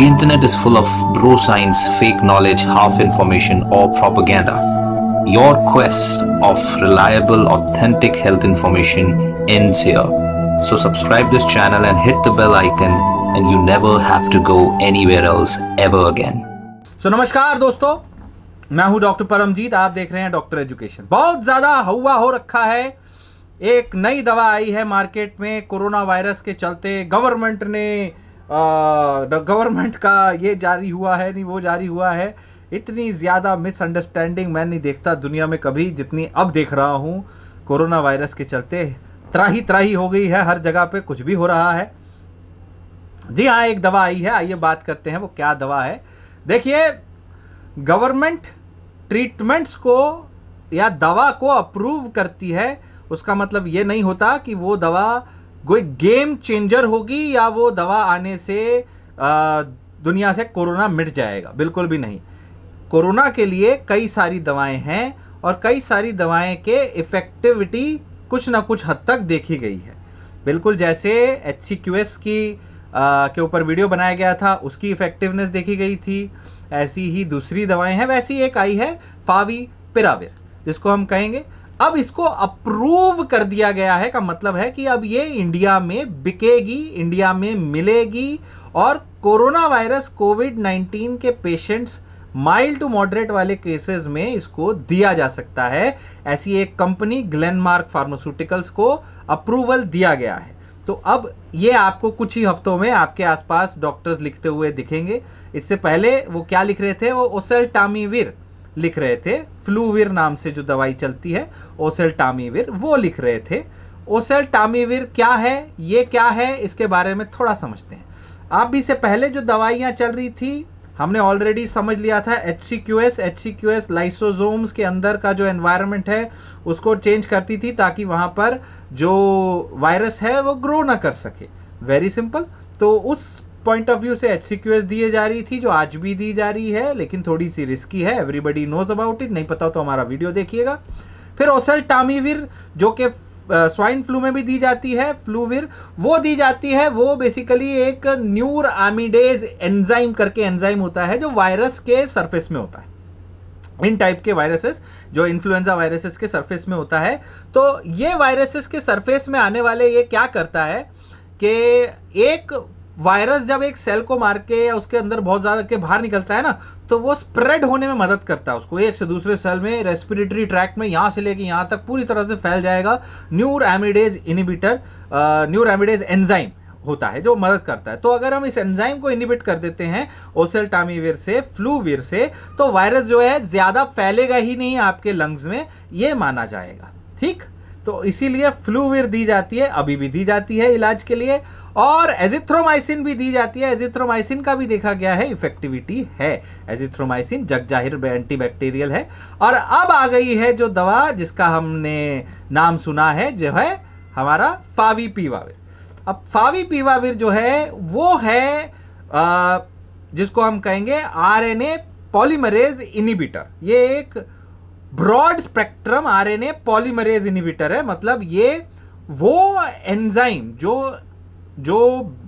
The internet is full of bro science, fake knowledge, half information or propaganda. Your quest of reliable, authentic health information ends here. So subscribe this channel and hit the bell icon and you never have to go anywhere else ever again. So namaskar, dosto. I am Dr. आप You are watching Doctor Education. बहुत ज़्यादा हवा हो रखा है एक नई दवा आई है मार्केट में कोरोना वायरस के चलते गवर्नमेंट ने गवर्नमेंट का ये जारी हुआ है नहीं वो जारी हुआ है इतनी ज़्यादा मिसअंडरस्टैंडिंग मैं नहीं देखता दुनिया में कभी जितनी अब देख रहा हूँ कोरोना वायरस के चलते त्राही त्राही हो गई है हर जगह पे कुछ भी हो रहा है जी हाँ एक दवा आई है आइए बात करते हैं वो क्या दवा है देखिए गवर्नमेंट ट्रीटमेंट्स को या दवा को अप्रूव करती है उसका मतलब ये नहीं होता कि वो दवा कोई गेम चेंजर होगी या वो दवा आने से दुनिया से कोरोना मिट जाएगा बिल्कुल भी नहीं कोरोना के लिए कई सारी दवाएं हैं और कई सारी दवाएं के इफ़ेक्टिविटी कुछ ना कुछ हद तक देखी गई है बिल्कुल जैसे एच की आ, के ऊपर वीडियो बनाया गया था उसकी इफ़ेक्टिवनेस देखी गई थी ऐसी ही दूसरी दवाएं हैं वैसी एक आई है फावी पिराविर जिसको हम कहेंगे अब इसको अप्रूव कर दिया गया है का मतलब है कि अब ये इंडिया में बिकेगी इंडिया में मिलेगी और कोरोना वायरस कोविड 19 के पेशेंट्स माइल्ड टू मॉडरेट वाले केसेस में इसको दिया जा सकता है ऐसी एक कंपनी ग्लेनमार्क फार्मास्यूटिकल्स को अप्रूवल दिया गया है तो अब ये आपको कुछ ही हफ्तों में आपके आसपास डॉक्टर्स लिखते हुए दिखेंगे इससे पहले वो क्या लिख रहे थे वो ओसल टामीविर लिख रहे थे फ्लूविर नाम से जो दवाई चलती है ओसेल टामीविर वो लिख रहे थे ओसेल टामीविर क्या है ये क्या है इसके बारे में थोड़ा समझते हैं आप भी से पहले जो दवाइयाँ चल रही थी हमने ऑलरेडी समझ लिया था H C Q S H C Q S lysosomes के अंदर का जो एनवायरनमेंट है उसको चेंज करती थी ताकि वहाँ पर जो वायरस है वो ग्रो ना कर सके वेरी सिंपल तो उस पॉइंट ऑफ व्यू से एच सी दिए जा रही थी जो आज भी दी जा रही है लेकिन थोड़ी सी रिस्की है एवरीबडी नोज अबाउट इट नहीं पता तो हमारा वीडियो देखिएगा फिर ओसल टामीविर जो कि स्वाइन फ्लू में भी दी जाती है फ्लूविर वो दी जाती है वो बेसिकली एक न्यूर आमिडेज एंजाइम करके एंजाइम होता है जो वायरस के सरफेस में होता है इन टाइप के वायरसेस जो इन्फ्लुएंजा वायरसेस के सरफेस में होता है तो ये वायरसेस के सरफेस में आने वाले ये क्या करता है कि एक वायरस जब एक सेल को मार के या उसके अंदर बहुत ज़्यादा के बाहर निकलता है ना तो वो स्प्रेड होने में मदद करता है उसको एक से दूसरे सेल में रेस्पिरेटरी ट्रैक में यहाँ से लेके यहाँ तक पूरी तरह से फैल जाएगा neuraminidase inhibitor neuraminidase enzyme होता है जो मदद करता है तो अगर हम इस एंजाइम को इनिबिट कर देते हैं ओसेल टामीवीर से फ्लूवीर से तो वायरस जो है ज़्यादा फैलेगा ही नहीं आपके लंग्स में ये माना जाएगा ठीक तो इसीलिए फ्लूविर दी जाती है अभी भी दी जाती है इलाज के लिए और एजिथ्रोमाइसिन भी दी जाती है एजिथ्रोमाइसिन का भी देखा गया है इफेक्टिविटी है एजिथ्रोमाइसिन जग जाहिर एंटीबैक्टीरियल है और अब आ गई है जो दवा जिसका हमने नाम सुना है जो है हमारा फावी पीवाविर अब फावी पीवाविर जो है वो है जिसको हम कहेंगे आरएनए पॉलीमरेज इनिबिटर ये एक broad spectrum RNA polymerase inhibitor है मतलब ये वो एंजाइम जो जो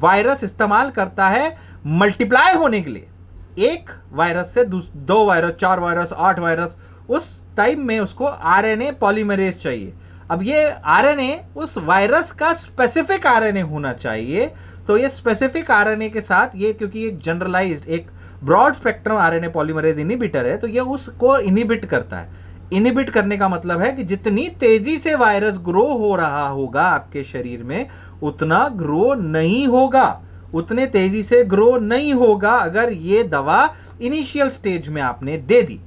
वायरस इस्तेमाल करता है मल्टीप्लाई होने के लिए एक वायरस से दो वायरस चार वायरस आठ वायरस उस टाइम में उसको आरएनए पॉलीमरेज चाहिए अब ये आरएनए उस वायरस का स्पेसिफिक आरएनए होना चाहिए तो ये स्पेसिफिक आरएनए के साथ ये क्योंकि एक जनरलाइज्ड एक broad spectrum RNA polymerase inhibitor है तो ये उसको इनिबिट करता है इनिबिट करने का मतलब है कि जितनी तेजी से वायरस ग्रो हो रहा होगा आपके शरीर में उतना ग्रो नहीं होगा उतने तेजी से ग्रो नहीं होगा अगर ये दवा इनिशियल स्टेज में आपने दे दी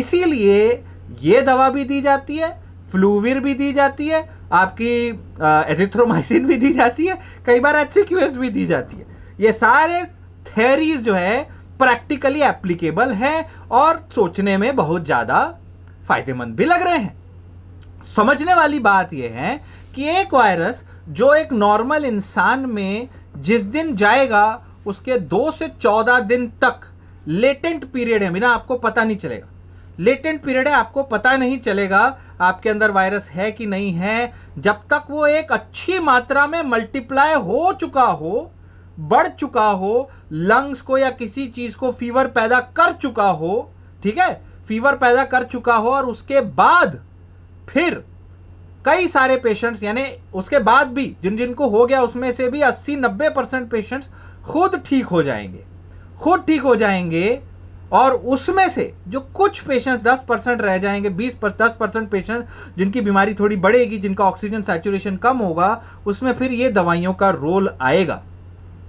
इसीलिए ये दवा भी दी जाती है फ्लूविर भी दी जाती है आपकी एजिथ्रोमाइसिन भी दी जाती है कई बार एच भी दी जाती है ये सारे थेरीज जो है प्रैक्टिकली एप्लीकेबल है और सोचने में बहुत ज़्यादा फायदेमंद भी लग रहे हैं समझने वाली बात यह है कि एक वायरस जो एक नॉर्मल इंसान में जिस दिन जाएगा उसके दो से चौदह दिन तक लेटेंट पीरियड है बिना आपको पता नहीं चलेगा लेटेंट पीरियड है आपको पता नहीं चलेगा आपके अंदर वायरस है कि नहीं है जब तक वो एक अच्छी मात्रा में मल्टीप्लाई हो चुका हो बढ़ चुका हो लंग्स को या किसी चीज़ को फीवर पैदा कर चुका हो ठीक है फीवर पैदा कर चुका हो और उसके बाद फिर कई सारे पेशेंट्स यानी उसके बाद भी जिन जिनको हो गया उसमें से भी 80-90 परसेंट पेशेंट्स खुद ठीक हो जाएंगे खुद ठीक हो जाएंगे और उसमें से जो कुछ पेशेंट्स 10 परसेंट रह जाएंगे 20 पर दस परसेंट पेशेंट जिनकी बीमारी थोड़ी बढ़ेगी जिनका ऑक्सीजन सेचुरेशन कम होगा उसमें फिर ये दवाइयों का रोल आएगा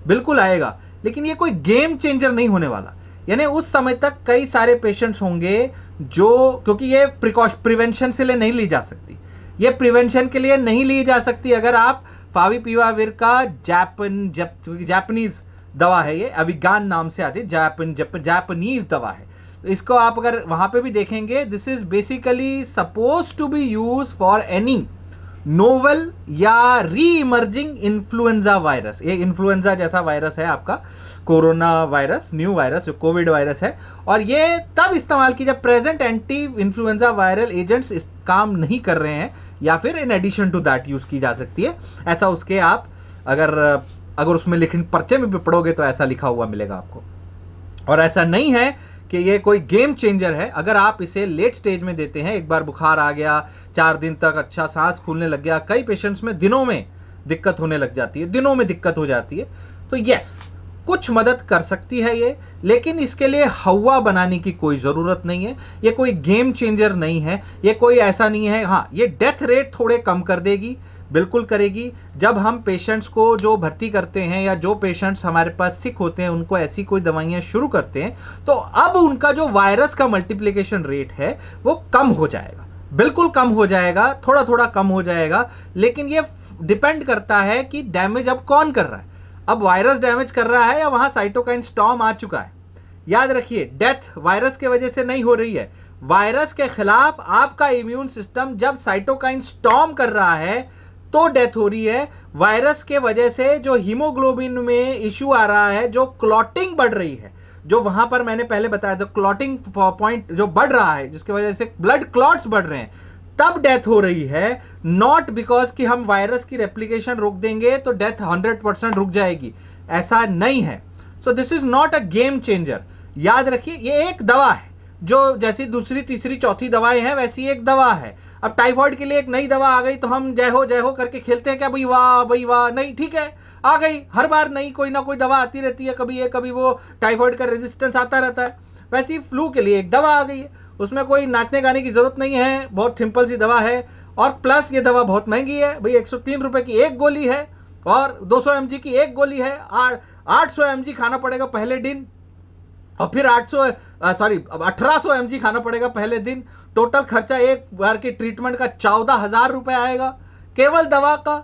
बिल्कुल आएगा लेकिन ये कोई गेम चेंजर नहीं होने वाला यानी उस समय तक कई सारे पेशेंट्स होंगे जो क्योंकि ये प्रिकॉश प्रिवेंशन से लिए नहीं ली जा सकती ये प्रिवेंशन के लिए नहीं ली जा सकती अगर आप फावी पीवावीर का जैपन जप क्योंकि जापनीज़ दवा है ये अभिज्ञान नाम से आती है जापन जापनीज़ दवा है तो इसको आप अगर वहाँ पे भी देखेंगे this is basically suppose to be use for any novel या री इमर्जिंग इन्फ्लुएंजा वायरस ये इन्फ्लुएंजा जैसा वायरस है आपका कोरोना वायरस न्यू वायरस जो कोविड वायरस है और ये तब इस्तेमाल की जब present anti influenza viral agents काम नहीं कर रहे हैं या फिर in addition to that use की जा सकती है ऐसा उसके आप अगर अगर उसमें लिखने पर्चे में भी पढ़ोगे तो ऐसा लिखा हुआ मिलेगा आपको और ऐसा नहीं है कि ये कोई गेम चेंजर है अगर आप इसे लेट स्टेज में देते हैं एक बार बुखार आ गया चार दिन तक अच्छा सांस फूलने लग गया कई पेशेंट्स में दिनों में दिक्कत होने लग जाती है दिनों में दिक्कत हो जाती है तो यस कुछ मदद कर सकती है ये लेकिन इसके लिए हवा बनाने की कोई ज़रूरत नहीं है ये कोई गेम चेंजर नहीं है ये कोई ऐसा नहीं है हाँ ये डेथ रेट थोड़े कम कर देगी बिल्कुल करेगी जब हम पेशेंट्स को जो भर्ती करते हैं या जो पेशेंट्स हमारे पास सिक होते हैं उनको ऐसी कोई दवाइयाँ शुरू करते हैं तो अब उनका जो वायरस का मल्टीप्लिकेशन रेट है वो कम हो जाएगा बिल्कुल कम हो जाएगा थोड़ा थोड़ा कम हो जाएगा लेकिन ये डिपेंड करता है कि डैमेज अब कौन कर रहा है अब वायरस डैमेज कर रहा है या वहाँ साइटोकाइन स्टॉम आ चुका है याद रखिए डेथ वायरस के वजह से नहीं हो रही है वायरस के खिलाफ आपका इम्यून सिस्टम जब साइटोकाइन स्टॉम कर रहा है तो डेथ हो रही है वायरस के वजह से जो हीमोग्लोबिन में इश्यू आ रहा है जो क्लॉटिंग बढ़ रही है जो वहां पर मैंने पहले बताया था क्लॉटिंग पॉइंट जो बढ़ रहा है जिसकी वजह से ब्लड क्लॉट्स बढ़ रहे हैं तब डेथ हो रही है नॉट बिकॉज कि हम वायरस की रेप्लीकेशन रोक देंगे तो डेथ 100 परसेंट रुक जाएगी ऐसा नहीं है so this is not a game changer याद रखिए ये एक दवा है जो जैसी दूसरी तीसरी चौथी दवाएं हैं वैसी एक दवा है अब टाइफॉइड के लिए एक नई दवा आ गई तो हम जय हो जय हो करके खेलते हैं क्या भाई वाह भाई वाह नहीं ठीक है आ गई हर बार नई कोई ना कोई दवा आती रहती है कभी ये कभी वो टाइफॉइड का रेजिस्टेंस आता रहता है वैसी फ्लू के लिए एक दवा आ गई है उसमें कोई नाचने गाने की ज़रूरत नहीं है बहुत सिंपल सी दवा है और प्लस ये दवा बहुत महंगी है भाई एक सौ की एक गोली है और 200 सौ की एक गोली है आठ आठ सौ खाना पड़ेगा पहले दिन और फिर 800 सॉरी अठारह सौ एम खाना पड़ेगा पहले दिन टोटल खर्चा एक बार के ट्रीटमेंट का चौदह हज़ार रुपये आएगा केवल दवा का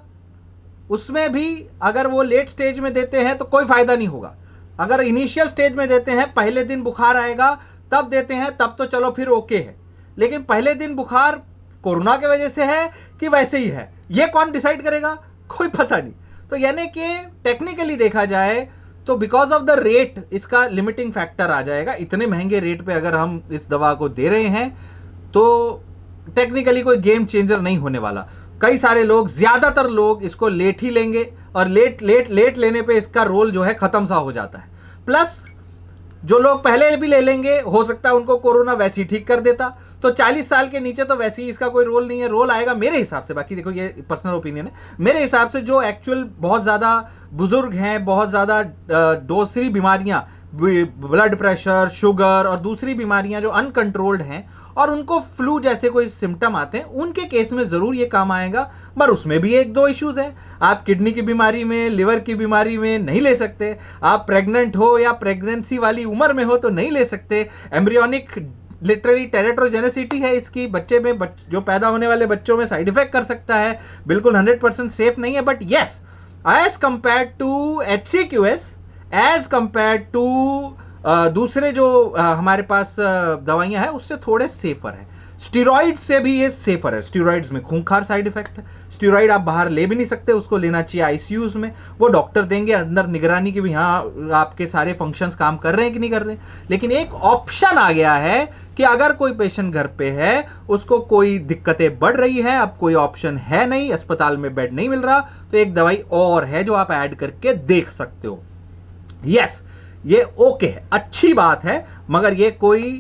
उसमें भी अगर वो लेट स्टेज में देते हैं तो कोई फ़ायदा नहीं होगा अगर इनिशियल स्टेज में देते हैं पहले दिन बुखार आएगा तब देते हैं तब तो चलो फिर ओके है लेकिन पहले दिन बुखार कोरोना के वजह से है कि वैसे ही है ये कौन डिसाइड करेगा कोई पता नहीं तो यानी कि टेक्निकली देखा जाए तो बिकॉज ऑफ द रेट इसका लिमिटिंग फैक्टर आ जाएगा इतने महंगे रेट पे अगर हम इस दवा को दे रहे हैं तो टेक्निकली कोई गेम चेंजर नहीं होने वाला कई सारे लोग ज़्यादातर लोग इसको लेट ही लेंगे और लेट लेट लेट लेने पे इसका रोल जो है ख़त्म सा हो जाता है प्लस जो लोग पहले भी ले लेंगे हो सकता है उनको कोरोना वैसे ही ठीक कर देता तो 40 साल के नीचे तो वैसे ही इसका कोई रोल नहीं है रोल आएगा मेरे हिसाब से बाकी देखो ये पर्सनल ओपिनियन है मेरे हिसाब से जो एक्चुअल बहुत ज़्यादा बुजुर्ग हैं बहुत ज़्यादा दूसरी बीमारियां ब्लड प्रेशर शुगर और दूसरी बीमारियां जो अनकंट्रोल्ड हैं और उनको फ्लू जैसे कोई सिम्टम आते हैं उनके केस में ज़रूर ये काम आएगा पर उसमें भी एक दो इश्यूज हैं आप किडनी की बीमारी में लिवर की बीमारी में नहीं ले सकते आप प्रेग्नेंट हो या प्रेगनेंसी वाली उम्र में हो तो नहीं ले सकते एम्ब्रियोनिक लिटरली टेरेट्रोजेनेसिटी है इसकी बच्चे में बच, जो पैदा होने वाले बच्चों में साइड इफेक्ट कर सकता है बिल्कुल हंड्रेड परसेंट सेफ नहीं है but yes as compared to H C Q S as compared to दूसरे जो uh, हमारे पास uh, दवाइयाँ हैं उससे थोड़े सेफर हैं स्टीरॉइड से भी ये सेफर है स्टीरॉइड्स में खूंखार साइड इफेक्ट है स्टीरोइड आप बाहर ले भी नहीं सकते उसको लेना चाहिए आईसीयूज में वो डॉक्टर देंगे अंदर निगरानी की भी हाँ आपके सारे फंक्शंस काम कर रहे हैं कि नहीं कर रहे हैं लेकिन एक ऑप्शन आ गया है कि अगर कोई पेशेंट घर पे है उसको कोई दिक्कतें बढ़ रही हैं अब कोई ऑप्शन है नहीं अस्पताल में बेड नहीं मिल रहा तो एक दवाई और है जो आप ऐड करके देख सकते हो यस ये ओके है अच्छी बात है मगर ये कोई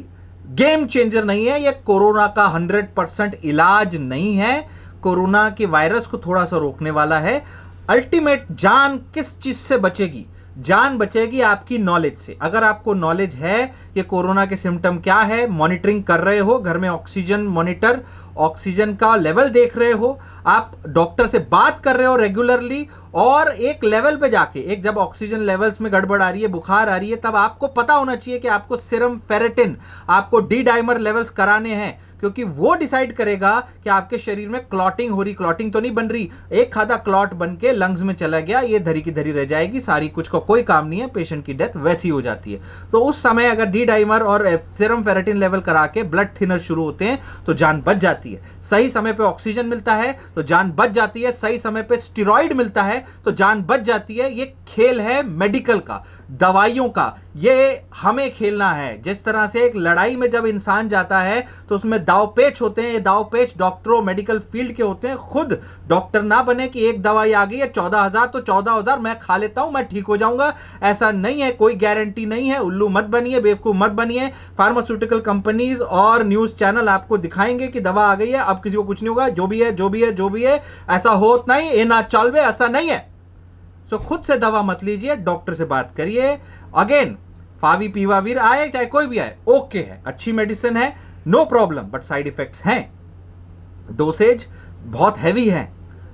गेम चेंजर नहीं है ये कोरोना का 100 परसेंट इलाज नहीं है कोरोना के वायरस को थोड़ा सा रोकने वाला है अल्टीमेट जान किस चीज़ से बचेगी जान बचेगी आपकी नॉलेज से अगर आपको नॉलेज है कि कोरोना के सिम्टम क्या है मॉनिटरिंग कर रहे हो घर में ऑक्सीजन मॉनिटर ऑक्सीजन का लेवल देख रहे हो आप डॉक्टर से बात कर रहे हो रेगुलरली और एक लेवल पे जाके एक जब ऑक्सीजन लेवल्स में गड़बड़ आ रही है बुखार आ रही है तब आपको पता होना चाहिए कि आपको सिरम फेरेटिन आपको डी डाइमर लेवल्स कराने हैं क्योंकि वो डिसाइड करेगा कि आपके शरीर में क्लॉटिंग हो रही क्लॉटिंग तो नहीं बन रही एक खादा क्लॉट बन के लंग्स में चला गया ये धरी की धरी रह जाएगी सारी कुछ का को कोई काम नहीं है पेशेंट की डेथ वैसी हो जाती है तो उस समय अगर डी डाइमर और सिरम फेरेटिन लेवल करा के ब्लड थिनर शुरू होते हैं तो जान बच जाती है सही समय पर ऑक्सीजन मिलता है तो जान बच जाती है सही समय पर स्टीरॉयड मिलता है तो जान बच जाती है ये खेल है मेडिकल का दवाइयों का ये हमें खेलना है जिस तरह से एक लड़ाई में जब इंसान जाता है तो उसमें दावपेच होते हैं ये पेच डॉक्टरों मेडिकल फील्ड के होते हैं खुद डॉक्टर ना बने कि एक दवाई आ गई है चौदह हजार तो चौदह हजार मैं खा लेता हूं मैं ठीक हो जाऊंगा ऐसा नहीं है कोई गारंटी नहीं है उल्लू मत बनिए बेवकूफ मत बनिए फार्मास्यूटिकल कंपनीज और न्यूज चैनल आपको दिखाएंगे कि दवा आ गई है अब किसी को कुछ नहीं होगा जो भी है जो भी है जो भी है ऐसा होता नहीं ना चलवे ऐसा नहीं है सो खुद से दवा मत लीजिए डॉक्टर से बात करिए अगेन फावी पीवावीर आए चाहे कोई भी आए ओके है अच्छी मेडिसिन है no problem but side effects हैं डोसेज बहुत हैवी है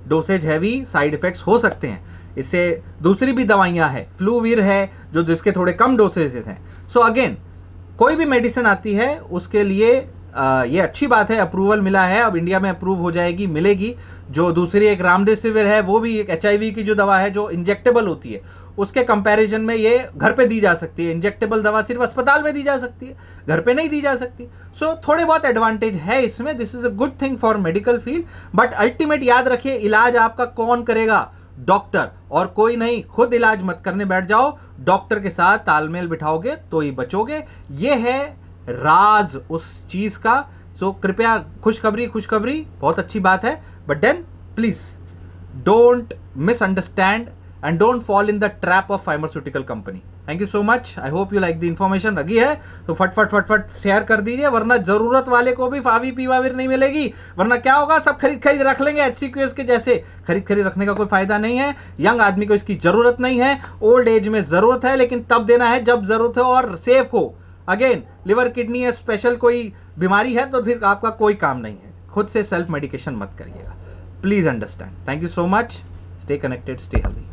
डोसेज हैवी साइड इफेक्ट्स हो सकते हैं इससे दूसरी भी दवाइयां हैं फ्लूवीर है जो जिसके थोड़े कम डोसेजेस हैं सो अगेन कोई भी मेडिसिन आती है उसके लिए आ, ये अच्छी बात है अप्रूवल मिला है अब इंडिया में अप्रूव हो जाएगी मिलेगी जो दूसरी एक रामदेसिविर है वो भी एक एच की जो दवा है जो इंजेक्टेबल होती है उसके कंपैरिजन में ये घर पे दी जा सकती है इंजेक्टेबल दवा सिर्फ अस्पताल में दी जा सकती है घर पे नहीं दी जा सकती सो so, थोड़े बहुत एडवांटेज है इसमें this is a good thing for medical field but ultimate याद रखिए इलाज आपका कौन करेगा डॉक्टर और कोई नहीं खुद इलाज मत करने बैठ जाओ डॉक्टर के साथ तालमेल बिठाओगे तो ही बचोगे ये है राज उस चीज़ का सो so, कृपया खुशखबरी खुशखबरी बहुत अच्छी बात है but then please don't misunderstand and don't fall in the trap of pharmaceutical company thank you so much I hope you like the information लगी है तो फटफट फटफट शेयर कर दीजिए वरना जरूरत वाले को भी फावी पीवावीर नहीं मिलेगी वरना क्या होगा सब खरीद खरीद रख लेंगे एच के जैसे खरीद खरीद रखने का कोई फायदा नहीं है यंग आदमी को इसकी जरूरत नहीं है ओल्ड एज में जरूरत है लेकिन तब देना है जब जरूरत हो और सेफ हो अगेन लिवर किडनी या स्पेशल कोई बीमारी है तो फिर आपका कोई काम नहीं है खुद से सेल्फ मेडिकेशन मत करिएगा please understand thank you so much stay connected stay healthy